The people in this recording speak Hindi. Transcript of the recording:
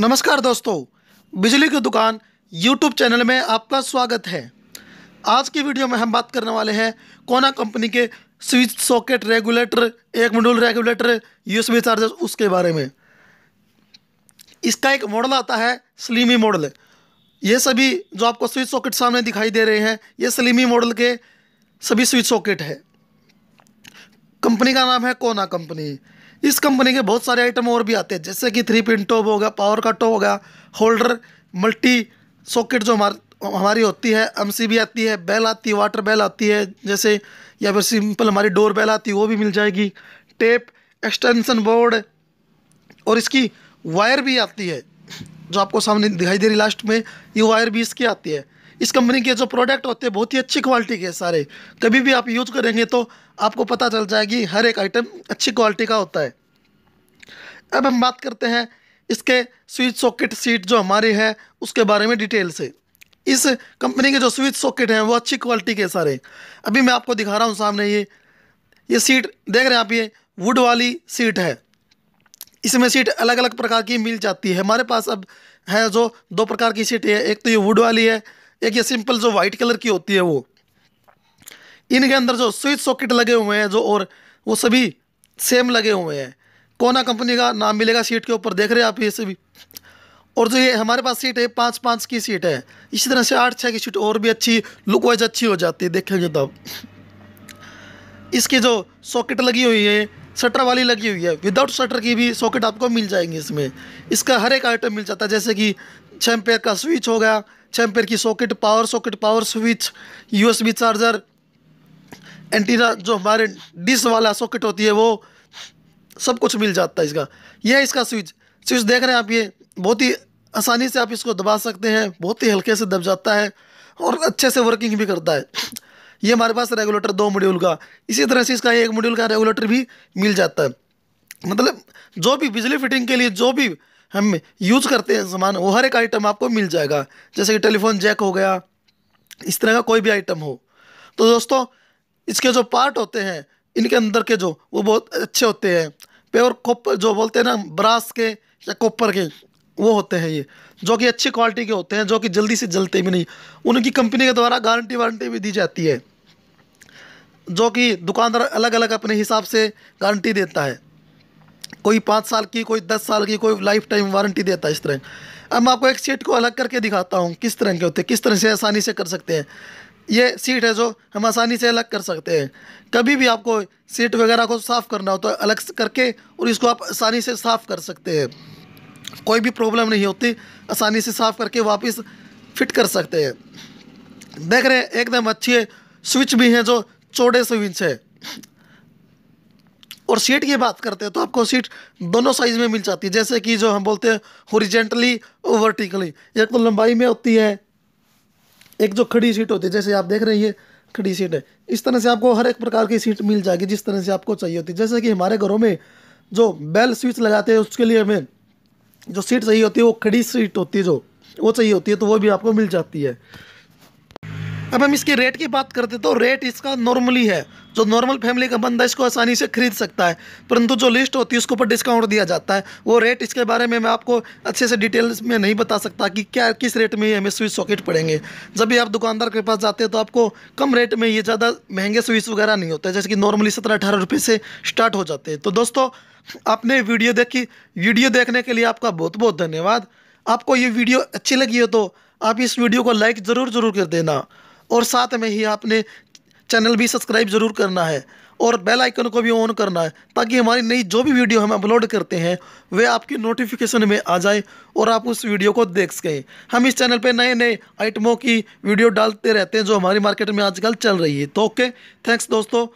नमस्कार दोस्तों बिजली की दुकान यूट्यूब चैनल में आपका स्वागत है आज की वीडियो में हम बात करने वाले हैं कोना कंपनी के स्विच सॉकेट रेगुलेटर एक मंडूल रेगुलेटर यूएसबी चार्जर उसके बारे में इसका एक मॉडल आता है स्लीमी मॉडल ये सभी जो आपको स्विच सॉकेट सामने दिखाई दे रहे हैं ये स्लीमी मॉडल के सभी स्विच सॉकेट है कंपनी का नाम है कोना कंपनी इस कंपनी के बहुत सारे आइटम और भी आते हैं जैसे कि थ्री पिन टोप होगा पावर का कट होगा होल्डर मल्टी सॉकेट जो हमारे हमारी होती है एम आती है बेल आती है वाटर बेल आती है जैसे या फिर सिंपल हमारी डोर बेल आती है वो भी मिल जाएगी टेप एक्सटेंशन बोर्ड और इसकी वायर भी आती है जो आपको सामने दिखाई दे रही लास्ट में ये वायर भी इसकी आती है इस कंपनी के जो प्रोडक्ट होते हैं बहुत ही अच्छी क्वालिटी के सारे कभी भी आप यूज करेंगे तो आपको पता चल जाएगी हर एक आइटम अच्छी क्वालिटी का होता है अब हम बात करते हैं इसके स्विच सॉकेट सीट जो हमारी है उसके बारे में डिटेल से इस कंपनी के जो स्विच सॉकेट हैं वो अच्छी क्वालिटी के सारे अभी मैं आपको दिखा रहा हूँ सामने ये ये सीट देख रहे हैं आप ये वुड वाली सीट है इसमें सीट अलग अलग प्रकार की मिल जाती है हमारे पास अब है जो दो प्रकार की सीट है एक तो ये वुड वाली है एक ये सिंपल जो वाइट कलर की होती है वो इनके अंदर जो स्विच सॉकेट लगे हुए हैं जो और वो सभी सेम लगे हुए हैं कोना कंपनी का नाम मिलेगा सीट के ऊपर देख रहे हैं आप ये सभी और जो ये हमारे पास सीट है पाँच पाँच की सीट है इसी तरह से आठ छः की सीट और भी अच्छी लुक वाइज अच्छी हो जाती है देखेंगे तब इसकी जो सॉकेट लगी हुई है शटर वाली लगी हुई है विदाउट शटर की भी सॉकेट आपको मिल जाएंगी इसमें इसका हर एक आइटम मिल जाता है जैसे कि छः एम्पेयर का स्विच हो गया छः एम्पेयर की socket power socket power switch USB charger antenna जो हमारे डिस वाला सॉकेट होती है वो सब कुछ मिल जाता है इसका यह इसका स्विच स्विच देख रहे हैं आप ये बहुत ही आसानी से आप इसको दबा सकते हैं बहुत ही हल्के से दब जाता है और अच्छे से वर्किंग भी करता है ये हमारे पास रेगुलेटर दो मॉड्यूल का इसी तरह से इसका एक मॉड्यूल का रेगुलेटर भी मिल जाता है मतलब जो भी बिजली फिटिंग के लिए जो भी हम यूज़ करते हैं सामान वो हर एक आइटम आपको मिल जाएगा जैसे कि टेलीफोन जैक हो गया इस तरह का कोई भी आइटम हो तो दोस्तों इसके जो पार्ट होते हैं इनके अंदर के जो वो बहुत अच्छे होते हैं प्योर कॉपर जो बोलते हैं ना ब्रास के या कॉपर के वो होते हैं ये जो कि अच्छी क्वालिटी के होते हैं जो कि जल्दी से जलते भी नहीं उनकी कंपनी के द्वारा गारंटी वारंटी भी दी जाती है जो कि दुकानदार अलग अलग अपने हिसाब से गारंटी देता है कोई पाँच साल की कोई दस साल की कोई लाइफ टाइम वारंटी देता है इस तरह अब मैं आपको एक सीट को अलग करके दिखाता हूँ किस तरह के होते हैं किस तरह से आसानी से कर सकते हैं ये सीट है जो हम आसानी से अलग कर सकते हैं कभी भी आपको सीट वगैरह को साफ़ करना हो तो अलग करके और इसको आप आसानी से साफ़ कर सकते हैं कोई भी प्रॉब्लम नहीं होती आसानी से साफ़ करके वापस फिट कर सकते हैं देख रहे हैं एकदम अच्छी है स्विच भी हैं जो चौड़े स्विच है और सीट की बात करते हैं तो आपको सीट दोनों साइज़ में मिल जाती है जैसे कि जो हम बोलते हैं होरिजेंटली और वर्टिकली एक तो लंबाई में होती है एक जो खड़ी सीट होती है जैसे आप देख रही है खड़ी सीट है इस तरह से आपको हर एक प्रकार की सीट मिल जाएगी जिस तरह से आपको चाहिए होती है जैसे कि हमारे घरों में जो बेल स्विच लगाते हैं उसके लिए हमें जो सीट चाहिए होती है वो खड़ी सीट होती है जो वो चाहिए होती है तो वो भी आपको मिल जाती है अब हम इसके रेट की बात करते तो रेट इसका नॉर्मली है जो नॉर्मल फैमिली का बंदा इसको आसानी से खरीद सकता है परंतु जो लिस्ट होती है उसके ऊपर डिस्काउंट दिया जाता है वो रेट इसके बारे में मैं आपको अच्छे से डिटेल्स में नहीं बता सकता कि क्या किस रेट में ये हमें स्विच सॉकेट पड़ेंगे जब भी आप दुकानदार के पास जाते हैं तो आपको कम रेट में ये ज़्यादा महंगे स्विच वगैरह नहीं होते जैसे कि नॉर्मली सत्रह अठारह रुपये से स्टार्ट हो जाते हैं तो दोस्तों आपने वीडियो देखी वीडियो देखने के लिए आपका बहुत बहुत धन्यवाद आपको ये वीडियो अच्छी लगी हो तो आप इस वीडियो को लाइक ज़रूर ज़रूर कर देना और साथ में ही आपने चैनल भी सब्सक्राइब ज़रूर करना है और बेल आइकन को भी ऑन करना है ताकि हमारी नई जो भी वीडियो हम अपलोड करते हैं वे आपकी नोटिफिकेशन में आ जाए और आप उस वीडियो को देख सकें हम इस चैनल पर नए नए आइटमों की वीडियो डालते रहते हैं जो हमारी मार्केट में आजकल चल रही है तो ओके थैंक्स दोस्तों